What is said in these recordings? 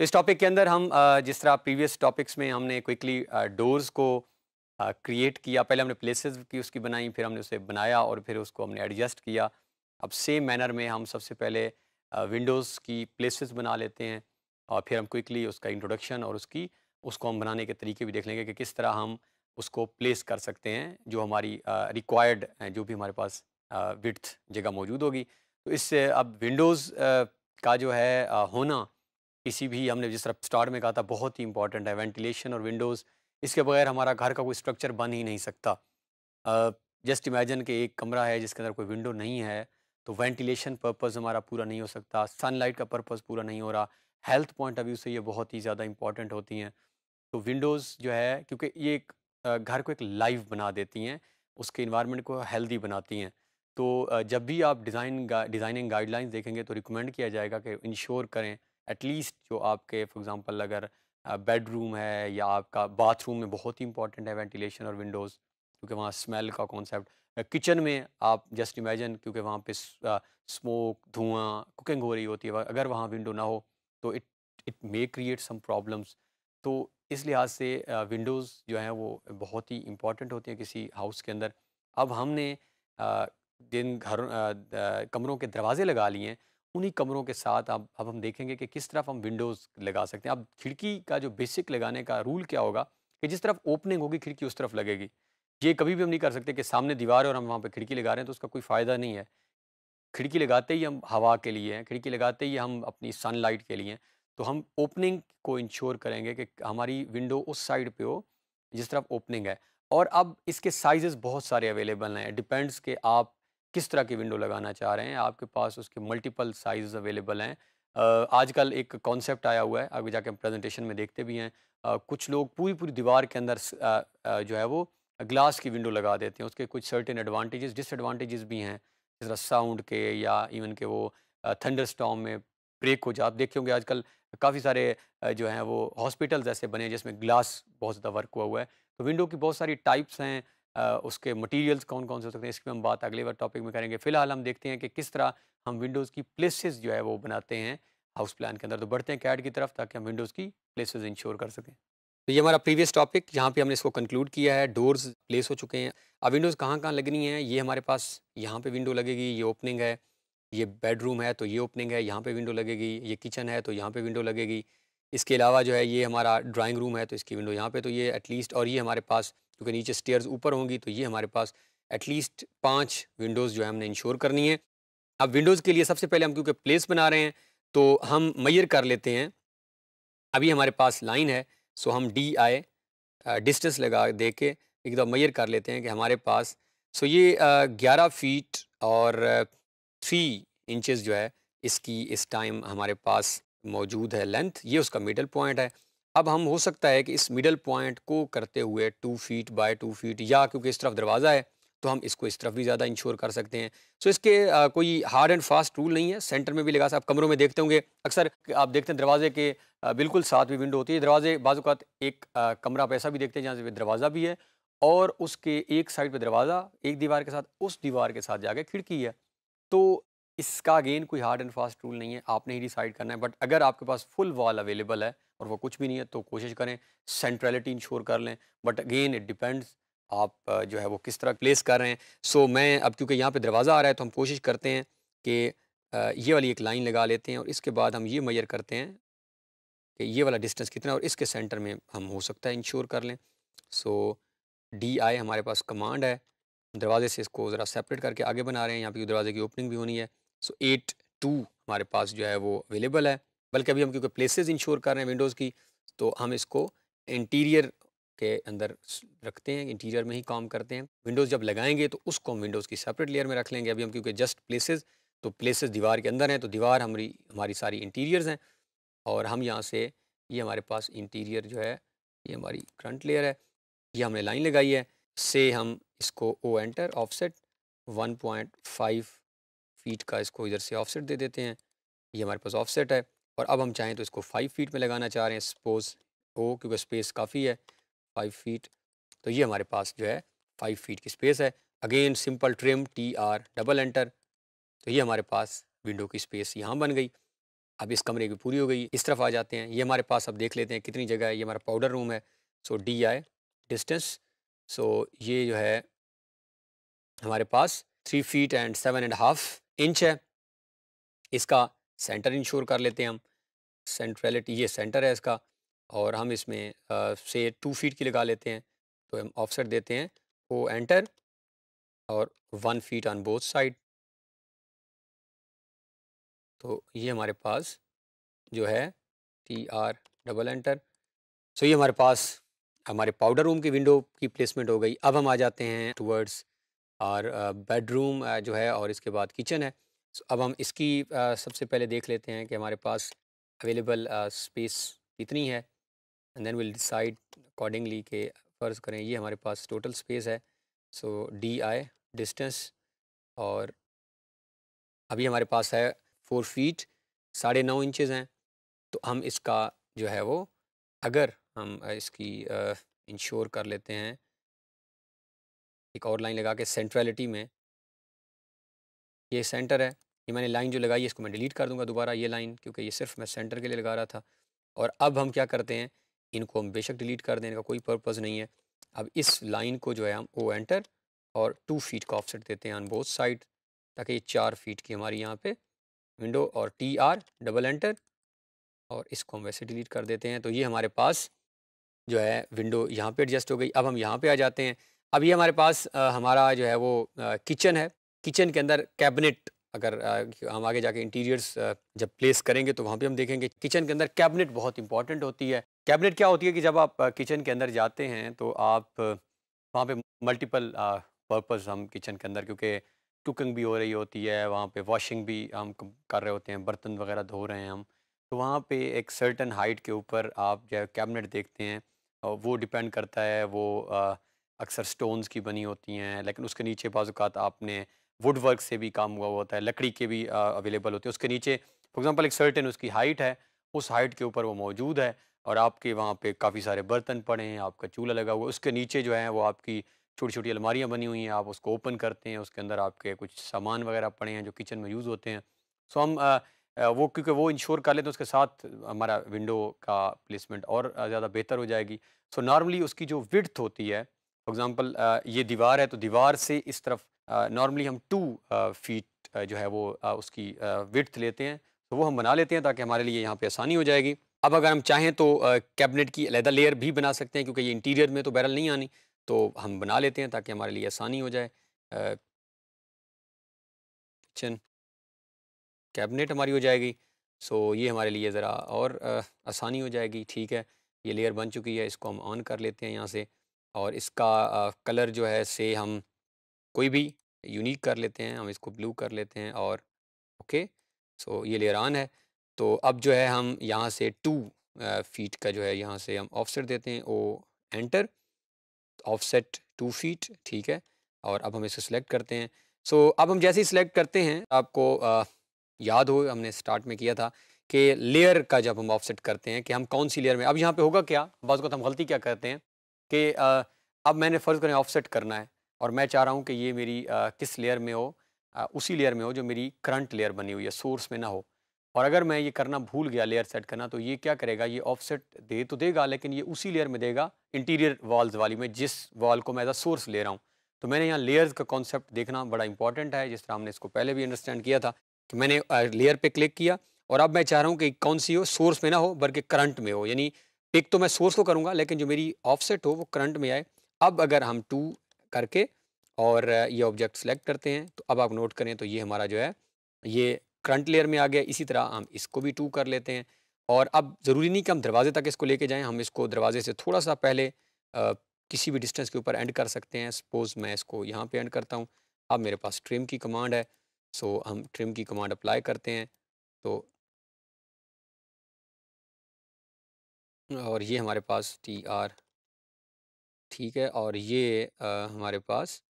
इस टॉपिक के अंदर हम जिस तरह प्रीवियस टॉपिक्स में हमने क्विकली डोर्स को क्रिएट किया पहले हमने प्लेसेस की उसकी बनाई फिर हमने उसे बनाया और फिर उसको हमने एडजस्ट किया अब सेम मैनर में हम सबसे पहले विंडोज़ की प्लेसेस बना लेते हैं और फिर हम क्विकली उसका इंट्रोडक्शन और उसकी उसको हम बनाने के तरीके भी देख लेंगे कि किस तरह हम उसको प्लेस कर सकते हैं जो हमारी रिक्वायर्ड जो भी हमारे पास विथ जगह मौजूद होगी तो इससे अब विंडोज़ का जो है होना किसी भी हमने जिस तरह स्टार्ट में कहा था बहुत ही इंपॉर्टेंट है वेंटिलेशन और विंडोज़ इसके बगैर हमारा घर का कोई स्ट्रक्चर बन ही नहीं सकता जस्ट इमेजन के एक कमरा है जिसके अंदर कोई विंडो नहीं है तो वेंटिलेशन पर्पज़ हमारा पूरा नहीं हो सकता सनलाइट का पर्पज़ पूरा नहीं हो रहा हेल्थ पॉइंट ऑफ व्यू से ये बहुत ही ज़्यादा इंपॉर्टेंट होती हैं तो विंडोज़ जो है क्योंकि ये एक घर को एक लाइव बना देती हैं उसके इन्वायरमेंट को हेल्दी बनाती हैं तो जब भी आप डिज़ाइन डिज़ाइनिंग गाइडलाइंस देखेंगे तो रिकमेंड किया जाएगा कि इंश्योर करें एटलीस्ट जो आपके फॉर एग्ज़ाम्पल अगर बेडरूम है या आपका बाथरूम में बहुत ही इंपॉर्टेंट है वेंटिलेशन और विंडोज़ क्योंकि वहाँ स्मेल का कॉन्सेप्ट किचन में आप जस्ट इमेजन क्योंकि वहाँ पे स्मोक धुआं कुकिंग हो रही होती है अगर वहाँ विंडो ना हो तो it it may create some problems तो इस लिहाज से विंडोज़ जो हैं वो बहुत ही इम्पॉर्टेंट होती हैं किसी हाउस के अंदर अब हमने जिन घर कमरों के दरवाजे लगा लिए हैं उन्हीं कमरों के साथ अब अब हम देखेंगे कि किस तरफ हम विंडोज़ लगा सकते हैं अब खिड़की का जो बेसिक लगाने का रूल क्या होगा कि जिस तरफ ओपनिंग होगी खिड़की उस तरफ लगेगी ये कभी भी हम नहीं कर सकते कि सामने दीवार है और हम वहाँ पर खिड़की लगा रहे हैं तो उसका कोई फ़ायदा नहीं है खिड़की लगाते ही हम हवा के लिए हैं खिड़की लगाते ही हम अपनी सनलाइट के लिए हैं तो हम ओपनिंग को इंश्योर करेंगे कि हमारी विंडो उस साइड पे हो जिस तरफ ओपनिंग है और अब इसके साइजेस बहुत सारे अवेलेबल हैं डिपेंड्स के आप किस तरह की विंडो लगाना चाह रहे हैं आपके पास उसके मल्टीपल साइज अवेलेबल हैं आजकल एक कॉन्सेप्ट आया हुआ है आगे जाके हम प्रेजेंटेशन में देखते भी हैं आ, कुछ लोग पूरी पूरी दीवार के अंदर आ, आ, जो है वो ग्लास की विंडो लगा देते हैं उसके कुछ सर्टेन एडवांटेजेस डिसएडवांटेजेस भी हैं जिस तरह साउंड के या इवन के वो थंडर स्टॉम में ब्रेक हो जाए आप देखे होंगे आजकल काफ़ी सारे जो हैं वो हॉस्पिटल्स ऐसे बने हैं जिसमें ग्लास बहुत ज़्यादा वर्क हुआ हुआ है तो विंडो की बहुत सारी टाइप्स हैं उसके मटेरियल्स कौन कौन से हो सकते हैं इसकी हम बात अगले बार टॉपिक में करेंगे फिलहाल हम देखते हैं कि किस तरह हम विंडोज़ की प्लेसेस जो है वो बनाते हैं हाउस प्लान के अंदर तो बढ़ते हैं कैड की तरफ ताकि हम विंडोज़ की प्लेसेस इंश्योर कर सकें तो ये हमारा प्रीवियस टॉपिक जहाँ पे हमने इसको कंक्लूड किया है डोर्स प्लेस हो चुके हैं अब विंडोज़ कहाँ कहाँ लगनी है ये हमारे पास यहाँ पे विंडो लगेगी ये ओपनिंग है ये बेडरूम है तो ये ओपनिंग है यहाँ पे विंडो लगेगी ये किचन है तो यहाँ पे विंडो लगेगी इसके अलावा जो है ये हमारा ड्राइंग रूम है तो इसकी विंडो यहाँ पर तो ये एटलीस्ट और ये हमारे पास क्योंकि नीचे स्टेयर्स ऊपर होंगी तो ये हमारे पास एटलीस्ट पाँच विंडोज़ जो है हमने इंश्योर करनी है अब विंडोज़ के लिए सबसे पहले हम क्योंकि प्लेस बना रहे हैं तो हम मैयर कर लेते हैं अभी हमारे पास लाइन है सो हम डी आई डिस्टेंस लगा दे के एकदम मैयर कर लेते हैं कि हमारे पास सो ये ग्यारह फीट और थ्री इंचज़ जो है इसकी इस टाइम हमारे पास मौजूद है लेंथ ये उसका मिडल पॉइंट है अब हम हो सकता है कि इस मिडल पॉइंट को करते हुए two feet by two feet या क्योंकि इस तरफ दरवाज़ा है तो हम इसको इस तरफ भी ज़्यादा इंश्योर कर सकते हैं सो so इसके आ, कोई हार्ड एंड फास्ट रूल नहीं है सेंटर में भी लगा आप कमरों में देखते होंगे अक्सर आप देखते हैं दरवाजे के आ, बिल्कुल साथ भी विंडो होती है दरवाजे बाजूकात एक आ, कमरा आप ऐसा भी देखते हैं जहाँ से दरवाज़ा भी है और उसके एक साइड पर दरवाज़ा एक दीवार के साथ उस दीवार के साथ जाके खिड़की है तो इसका अगेन कोई हार्ड एंड फास्ट रूल नहीं है आपने ही डिसाइड करना है बट अगर आपके पास फुल वॉल अवेलेबल है और वो कुछ भी नहीं है तो कोशिश करें सेंट्रलिटी इंश्योर कर लें बट अगेन इट डिपेंड्स आप जो है वो किस तरह प्लेस कर रहे हैं सो मैं अब क्योंकि यहाँ पे दरवाज़ा आ रहा है तो हम कोशिश करते हैं कि ये वाली एक लाइन लगा लेते हैं और इसके बाद हम ये मैयर करते हैं कि ये वाला डिस्टेंस कितना और इसके सेंटर में हम हो सकता है इंश्योर कर लें सो डी आई हमारे पास कमांड है दरवाजे से इसको ज़रा सेपरेट करके आगे बना रहे हैं यहाँ पर दरवाजे की ओपनिंग भी होनी है सो एट टू हमारे पास जो है वो अवेलेबल है बल्कि अभी हम क्योंकि प्लेसेस इंश्योर कर रहे हैं विंडोज़ की तो हम इसको इंटीरियर के अंदर रखते हैं इंटीरियर में ही काम करते हैं विंडोज़ जब लगाएंगे तो उसको हम विंडोज़ की सेपरेट लेयर में रख लेंगे अभी हम क्योंकि जस्ट प्लेसेस तो प्लेसेस दीवार के अंदर हैं तो दीवार हमारी हमारी सारी इंटीरियर्स हैं और हम यहाँ से ये हमारे पास इंटीरियर जो है ये हमारी फ्रंट लेयर है ये हमने लाइन लगाई है से हम इसको O enter offset one feet का इसको इधर से ऑफसेट दे देते हैं ये हमारे पास ऑफसेट है और अब हम चाहें तो इसको फ़ाइव फीट में लगाना चाह रहे हैं सपोज़ ओ क्योंकि स्पेस काफ़ी है फाइव फीट तो ये हमारे पास जो है फाइव फीट की स्पेस है again simple trim T R double enter तो ये हमारे पास विंडो की स्पेस यहाँ बन गई अब इस कमरे की पूरी हो गई इस तरफ आ जाते हैं ये हमारे पास अब देख लेते हैं कितनी जगह है ये हमारा पाउडर रूम है सो डी आई डिस्टेंस सो ये जो है हमारे पास three feet and seven and half inch है इसका सेंटर इंश्योर कर लेते हैं हम सेंट्रलिटी ये सेंटर है इसका और हम इसमें से टू फीट की लगा लेते हैं तो हम ऑफसेट देते हैं ओ एंटर और one feet on both side तो ये हमारे पास जो है T R double enter so ये हमारे पास हमारे पाउडर रूम की विंडो की प्लेसमेंट हो गई अब हम आ जाते हैं टूवर्ड्स और बेडरूम जो है और इसके बाद किचन है सो अब हम इसकी सबसे पहले देख लेते हैं कि हमारे पास अवेलेबल स्पेस कितनी है and then will decide accordingly के फ़र्ज़ करें ये हमारे पास टोटल स्पेस है सो डी आई डिस्टेंस और अभी हमारे पास है फोर फीट साढ़े नौ इंचज़ हैं तो हम इसका जो है वो अगर हम इसकी इंश्योर कर लेते हैं एक और लाइन लगा के सेंट्रलिटी में ये सेंटर है ये मैंने लाइन जो लगाई है इसको मैं डिलीट कर दूंगा दोबारा ये लाइन क्योंकि ये सिर्फ मैं सेंटर के लिए लगा रहा था और अब हम क्या करते हैं इनको हम बेशक डिलीट कर देने का कोई पर्पज़ नहीं है अब इस लाइन को जो है हम ओ एंटर और टू फीट का ऑफसेट देते हैं ऑन बोथ साइड ताकि ये चार फीट की हमारी यहाँ पे विंडो और टी आर डबल एंटर और इसको हम वैसे डिलीट कर देते हैं तो ये हमारे पास जो है विंडो यहाँ पे एडजस्ट हो गई अब हम यहाँ पे आ जाते हैं अब ये हमारे पास आ, हमारा जो है वो किचन है किचन के अंदर कैबिनेट अगर आ, हम आगे जाके इंटीरियर्स जब प्लेस करेंगे तो वहाँ पे हम देखेंगे किचन के अंदर कैबिनेट बहुत इंपॉर्टेंट होती है कैबिनेट क्या होती है कि जब आप किचन के अंदर जाते हैं तो आप वहाँ पे मल्टीपल पर्पस हम किचन के अंदर क्योंकि कुकिंग भी हो रही होती है वहाँ पे वॉशिंग भी हम कर रहे होते हैं बर्तन वगैरह धो रहे हैं हम तो वहाँ पे एक सर्टन हाइट के ऊपर आप जो है कैबिनेट देखते हैं वो डिपेंड करता है वो अक्सर स्टोन्स की बनी होती हैं लेकिन उसके नीचे बाज़ात आपने वुड वर्क से भी काम हुआ होता है लकड़ी के भी अवेलेबल होते हैं उसके नीचे फॉर एग्ज़ाम्पल एक सर्टन उसकी हाइट है उस हाइट के ऊपर वो मौजूद है और आपके वहाँ पे काफ़ी सारे बर्तन पड़े हैं आपका चूल्हा लगा हुआ है उसके नीचे जो है वो आपकी छोटी छोटी अलमारियाँ बनी हुई हैं आप उसको ओपन करते हैं उसके अंदर आपके कुछ सामान वगैरह पड़े हैं जो किचन में यूज़ होते हैं सो हम आ, वो क्योंकि वो इंश्योर कर लेते हैं उसके साथ हमारा विंडो का प्लेसमेंट और ज़्यादा बेहतर हो जाएगी सो नॉर्मली उसकी जो विड्थ होती है फॉर एग्ज़ाम्पल ये दीवार है तो दीवार से इस तरफ नॉर्मली हम टू फीट जो है वो उसकी विड्थ लेते हैं तो वो हम बना लेते हैं ताकि हमारे लिए यहाँ पे आसानी हो जाएगी अब अगर हम चाहें तो कैबिनेट की अलहदा लेयर भी बना सकते हैं क्योंकि ये इंटीरियर में तो बैरल नहीं आनी तो हम बना लेते हैं ताकि हमारे लिए आसानी हो जाए किचन कैबिनेट हमारी हो जाएगी सो ये हमारे लिए ज़रा और आसानी हो जाएगी ठीक है ये लेयर बन चुकी है इसको हम ऑन कर लेते हैं यहाँ से और इसका कलर जो है से हम कोई भी यूनिक कर लेते हैं हम इसको ब्लू कर लेते हैं और ओके सो ये लेयर ऑन है तो अब जो है हम यहाँ से टू फीट का जो है यहाँ से हम ऑफसेट देते हैं O enter offset two feet ठीक है और अब हम इसको सिलेक्ट करते हैं सो so, अब हम जैसे ही सिलेक्ट करते हैं आपको आ, याद हो हमने स्टार्ट में किया था कि लेयर का जब हम ऑफसेट करते हैं कि हम कौन सी लेयर में अब यहाँ पे होगा क्या बाज़ तो हम गलती क्या करते हैं कि आ, अब मैंने फ़र्ज़ करें ऑफसेट करना है और मैं चाह रहा हूँ कि ये मेरी आ, किस लेयर में हो आ, उसी लेयर में हो जो मेरी करंट लेयर बनी हुई है सोर्स में ना हो और अगर मैं ये करना भूल गया लेयर सेट करना तो ये क्या करेगा ये ऑफसेट दे तो देगा लेकिन ये उसी लेयर में देगा इंटीरियर वॉल्स वाली में जिस वॉल को मैं एज सोर्स ले रहा हूँ तो मैंने यहाँ लेयर्स का कॉन्सेप्ट देखना बड़ा इंपॉर्टेंट है जिस तरह हमने इसको पहले भी अंडरस्टैंड किया था कि मैंने लेयर पर क्लिक किया और अब मैं चाह रहा हूँ कि कौन सी हो सोर्स में ना हो बल्कि करंट में हो यानी पिक तो मैं सोर्स को तो करूँगा लेकिन जो मेरी ऑफसेट हो वो करंट में आए अब अगर हम टू करके और ये ऑब्जेक्ट सेलेक्ट करते हैं तो अब आप नोट करें तो ये हमारा जो है ये करंट लेयर में आ गया इसी तरह हम इसको भी टू कर लेते हैं और अब ज़रूरी नहीं कि हम दरवाजे तक इसको लेके जाएं हम इसको दरवाजे से थोड़ा सा पहले आ, किसी भी डिस्टेंस के ऊपर एंड कर सकते हैं सपोज़ मैं इसको यहाँ पे एंड करता हूँ अब मेरे पास ट्रिम की कमांड है सो हम ट्रिम की कमांड अप्लाई करते हैं तो और ये हमारे पास टी आर ठीक है और ये आ, हमारे पास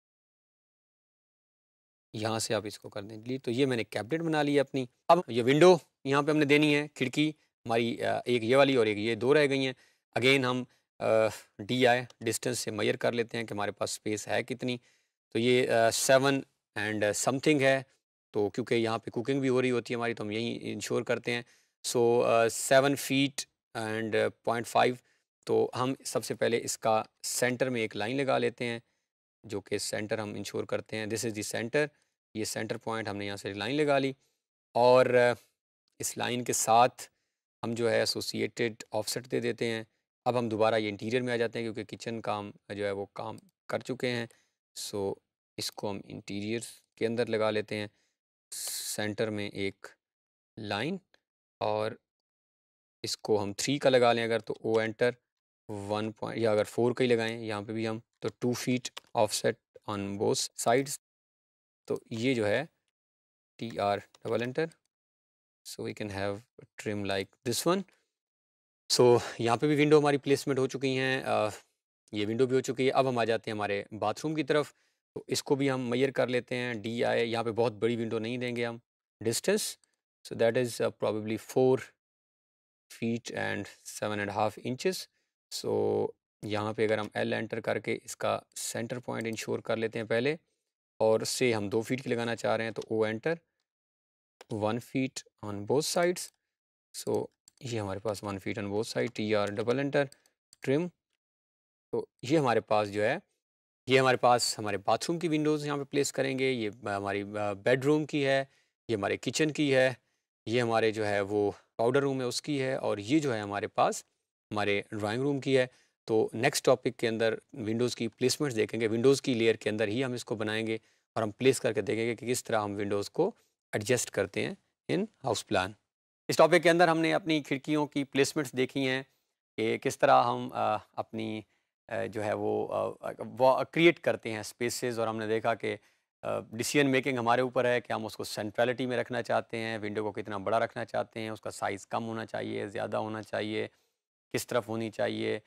यहाँ से आप इसको कर दें डिलीट तो ये मैंने कैबिनेट बना ली है अपनी अब ये विंडो यहाँ पे हमने देनी है खिड़की हमारी एक ये वाली और एक ये दो रह गई हैं अगेन हम डी आई डिस्टेंस से मैयर कर लेते हैं कि हमारे पास स्पेस है कितनी तो ये सेवन एंड समथिंग है तो क्योंकि यहाँ पे कुकिंग भी हो रही होती है हमारी तो हम यही इंश्योर करते हैं so seven feet and point five तो हम सबसे पहले इसका सेंटर में एक लाइन लगा लेते हैं जो कि सेंटर हम इंश्योर करते हैं दिस इज़ दी सेंटर ये सेंटर पॉइंट हमने यहाँ से लाइन लगा ली और इस लाइन के साथ हम जो है एसोसिएटेड ऑफसेट दे देते हैं अब हम दोबारा ये इंटीरियर में आ जाते हैं क्योंकि किचन काम जो है वो काम कर चुके हैं सो इसको हम इंटीरियर के अंदर लगा लेते हैं सेंटर में एक लाइन और इसको हम थ्री का लगा लें अगर तो ओ एंटर वन पॉइंट या अगर फोर का ही लगाएं यहाँ पे भी हम तो two feet offset on both sides तो ये जो है T R double enter so we can have trim like this one so यहाँ पे भी विंडो हमारी प्लेसमेंट हो चुकी हैं uh, ये विंडो भी हो चुकी है अब हम आ जाते हैं हमारे बाथरूम की तरफ तो इसको भी हम मैयर कर लेते हैं डी आई यहाँ पर बहुत बड़ी विंडो नहीं देंगे हम distance so that is probably four feet and seven and half inches so यहाँ पे अगर हम एल एंटर करके इसका सेंटर पॉइंट इंश्योर कर लेते हैं पहले और से हम दो फीट की लगाना चाह रहे हैं तो O enter one feet on both sides so ये हमारे पास one feet on both side T R double enter trim तो ये हमारे पास जो है ये हमारे पास हमारे बाथरूम की विंडोज़ यहाँ पे प्लेस करेंगे ये हमारी बेडरूम की है ये हमारे किचन की है ये हमारे जो है वो पाउडर रूम है उसकी है और ये जो है हमारे पास हमारे ड्राइंग रूम की है तो नेक्स्ट टॉपिक के अंदर विंडोज़ की प्लेसमेंट्स देखेंगे विंडोज़ की लेयर के अंदर ही हम इसको बनाएंगे और हम प्लेस करके देखेंगे कि किस तरह हम विंडोज़ को एडजस्ट करते हैं इन हाउस प्लान इस टॉपिक के अंदर हमने अपनी खिड़कियों की प्लेसमेंट्स देखी हैं कि किस तरह हम आ, अपनी आ, जो है वो क्रिएट करते हैं स्पेसेस और हमने देखा कि डिसीजन मेकिंग हमारे ऊपर है कि हम उसको सेंट्रलिटी में रखना चाहते हैं विंडो को कितना बड़ा रखना चाहते हैं उसका साइज़ कम होना चाहिए ज़्यादा होना चाहिए किस तरफ होनी चाहिए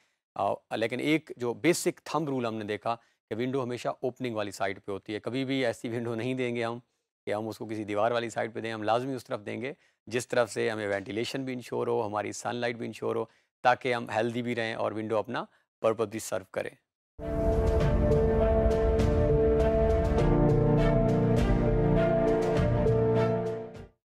लेकिन एक जो बेसिक थंब रूल हमने देखा कि विंडो हमेशा ओपनिंग वाली साइड पे होती है कभी भी ऐसी विंडो नहीं देंगे हम कि हम उसको किसी दीवार वाली साइड पे दें हम लाजमी उस तरफ देंगे जिस तरफ से हमें वेंटिलेशन भी इंश्योर हो हमारी सनलाइट भी इंश्योर हो ताकि हम हेल्दी भी रहें और विंडो अपना पर्पज भी सर्व करें